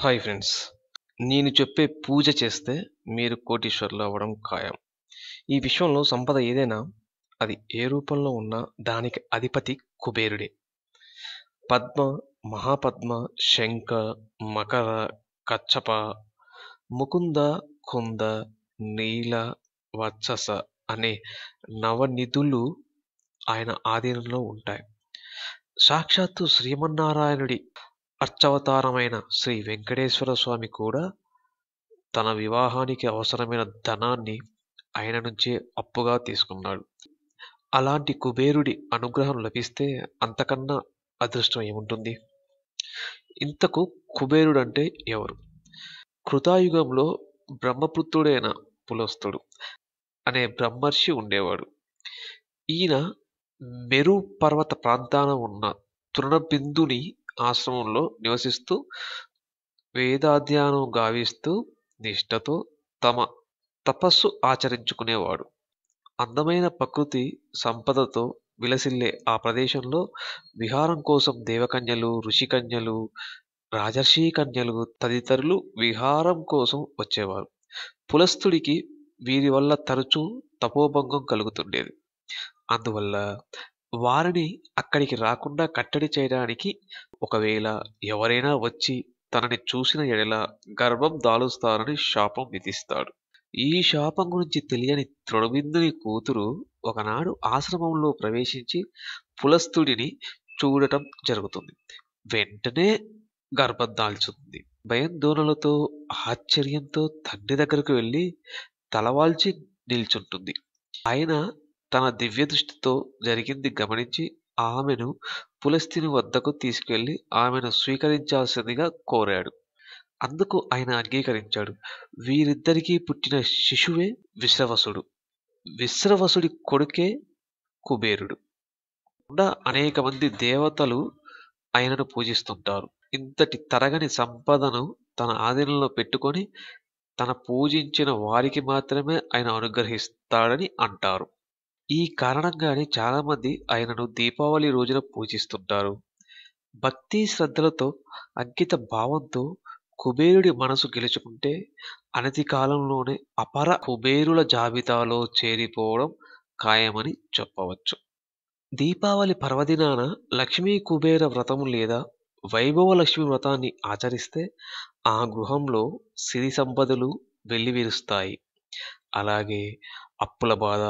hi friends నేను చెప్పే పూజ చేస్తే మీరు కోటీశ్వర్లు అవ్వడం ఖాయం ఈ విశ్వంలో సంపద ఏదైనా అది ఏ రూపంలో ఉన్నా దానికి అధిపతి కుబేరుడే పద్మ మహాపద్మ శంఖ మకర కచ్చప ముకుంద కుంద నీల వత్సస అనే నవనిధులు ఆయన ఆధీనంలో ఉంటాయి సాక్షాత్తు శ్రీమన్నారాయణుడి అర్చవతారమైన శ్రీ వెంకటేశ్వర స్వామి కూడా తన వివాహానికి అవసరమైన ధనాన్ని ఆయన నుంచే అప్పుగా తీసుకున్నాడు అలాంటి కుబేరుడి అనుగ్రహం లభిస్తే అంతకన్నా అదృష్టం ఏముంటుంది ఇంతకు కుబేరుడు అంటే ఎవరు కృతాయుగంలో బ్రహ్మపుత్రుడైన పులస్తుడు అనే బ్రహ్మర్షి ఉండేవాడు ఈయన మెరు పర్వత ప్రాంతాన ఉన్న తృణబిందుని ఆశ్రమంలో నివసిస్తూ వేదాధ్యానం గావిస్తూ నిష్టతో తమ తపస్సు ఆచరించుకునేవాడు అందమైన ప్రకృతి సంపదతో విలసిల్లే ఆ ప్రదేశంలో విహారం కోసం దేవకన్యలు ఋషికన్యలు రాజర్షి కన్యలు తదితరులు విహారం కోసం వచ్చేవారు పులస్తుడికి వీరి వల్ల తరచూ తపోభంగం కలుగుతుండేది అందువల్ల వారిని అక్కడికి రాకుండా కట్టడి చేయడానికి ఒకవేళ ఎవరైనా వచ్చి తనని చూసిన ఎడల గర్భం దాలుస్తారని శాపం విధిస్తాడు ఈ శాపం గురించి తెలియని త్రొడబిందుని కూతురు ఒకనాడు ఆశ్రమంలో ప్రవేశించి పులస్తుడిని చూడటం జరుగుతుంది వెంటనే గర్భం దాల్చుతుంది భయం దూనలతో ఆశ్చర్యంతో తండ్రి దగ్గరకు వెళ్ళి తలవాల్చి నిల్చుంటుంది ఆయన తన దివ్యదృష్టితో జరిగింది గమనించి ఆమెను పులస్తిని వద్దకు తీసుకెళ్లి ఆమెను స్వీకరించాల్సిందిగా కోరాడు అందుకు ఆయన అంగీకరించాడు వీరిద్దరికీ పుట్టిన శిశువే విశ్రవసుడు విశ్రవసుడి కొడుకే కుబేరుడు అనేక మంది దేవతలు ఆయనను పూజిస్తుంటారు ఇంతటి తరగని సంపదను తన ఆధీనంలో పెట్టుకొని తన పూజించిన వారికి మాత్రమే ఆయన అనుగ్రహిస్తాడని అంటారు ఈ కారణంగానే చాలామంది ఆయనను దీపావళి రోజున పూజిస్తుంటారు భక్తి శ్రద్ధలతో అంకిత భావంతో కుబేరుడి మనసు గెలుచుకుంటే అనతి కాలంలోనే అపర కుబేరుల జాబితాలో చేరిపోవడం ఖాయమని చెప్పవచ్చు దీపావళి పర్వదినాన లక్ష్మీ కుబేర వ్రతం లేదా వైభవ లక్ష్మి వ్రతాన్ని ఆచరిస్తే ఆ గృహంలో సిరి సంపదలు వెల్లివిరుస్తాయి అలాగే అప్పుల బాధ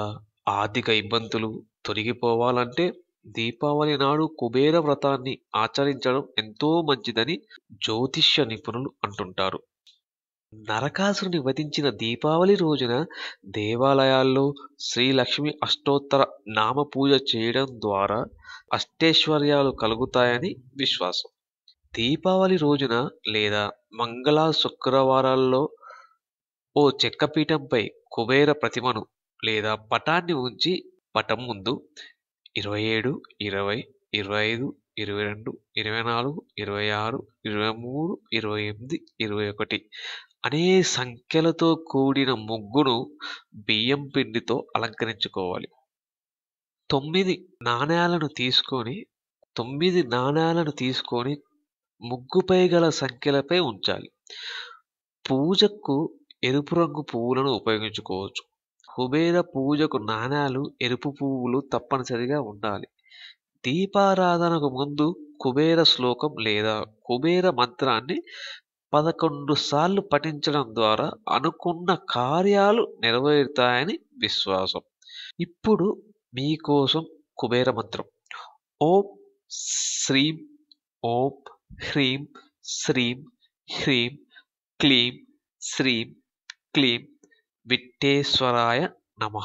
ఆర్థిక ఇబ్బందులు తొలగిపోవాలంటే దీపావళి నాడు కుబేర వ్రతాన్ని ఆచరించడం ఎంతో మంచిదని జ్యోతిష్య నిపుణులు అంటుంటారు నరకాసురుని వధించిన దీపావళి రోజున దేవాలయాల్లో శ్రీలక్ష్మి అష్టోత్తర నామ పూజ చేయడం ద్వారా అష్టేశ్వర్యాలు కలుగుతాయని విశ్వాసం దీపావళి రోజున లేదా మంగళ శుక్రవారాల్లో ఓ చెక్కపీఠంపై కుబేర ప్రతిమను లేదా పటాన్ని ఉంచి పటం ముందు ఇరవై ఏడు ఇరవై ఇరవై ఐదు ఇరవై రెండు ఇరవై నాలుగు ఇరవై ఆరు ఇరవై మూడు ఇరవై ఎనిమిది ఇరవై ఒకటి అనే సంఖ్యలతో కూడిన ముగ్గును బియ్యం పిండితో అలంకరించుకోవాలి తొమ్మిది నాణేలను తీసుకొని తొమ్మిది నాణ్యాలను తీసుకొని ముగ్గుపై గల సంఖ్యలపై ఉంచాలి పూజకు ఎరుపు రంగు పువ్వులను ఉపయోగించుకోవచ్చు కుబేర పూజకు నాణాలు ఎరుపు పువ్వులు తప్పనిసరిగా ఉండాలి దీపారాధనకు ముందు కుబేర శ్లోకం లేదా కుబేర మంత్రాన్ని పదకొండు సార్లు పఠించడం ద్వారా అనుకున్న కార్యాలు నెరవేరుతాయని విశ్వాసం ఇప్పుడు మీకోసం కుబేర మంత్రం ఓం శ్రీం ఓం హ్రీం శ్రీం హ్రీం క్లీం శ్రీం క్లీం విట్టేశ్వరాయ నమ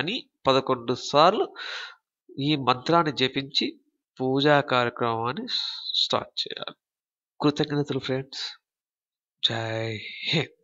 అని పదకొండు సార్లు ఈ మంత్రాన్ని జపించి పూజా కార్యక్రమాన్ని స్టార్ట్ చేయాలి కృతజ్ఞతలు ఫ్రెండ్స్ జై హింద్